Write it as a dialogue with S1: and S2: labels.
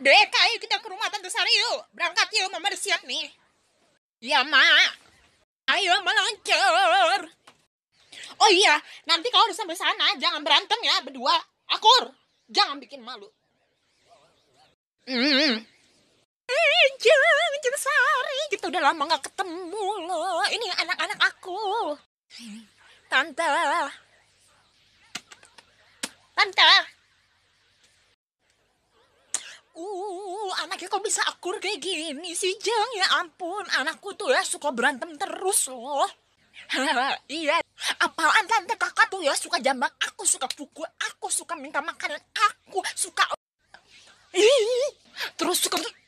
S1: Dek, ayo kita ke rumah Tante Sari yuk. Berangkat yuk, Mama udah siap nih. Iya, Ma. Ayo meluncur. Oh iya, nanti kau udah sampai sana. Jangan berantem ya, berdua. Akur, jangan bikin malu. Mm. Jeng, Sari, kita udah lama gak ketemu loh. Ini anak-anak aku. Tante. Tante. anaknya kok bisa akur kayak gini sih Jeng ya ampun anakku tuh ya suka berantem terus loh iya apaan tante kakak tuh ya suka jambak aku suka pukul aku suka minta makanan aku suka terus suka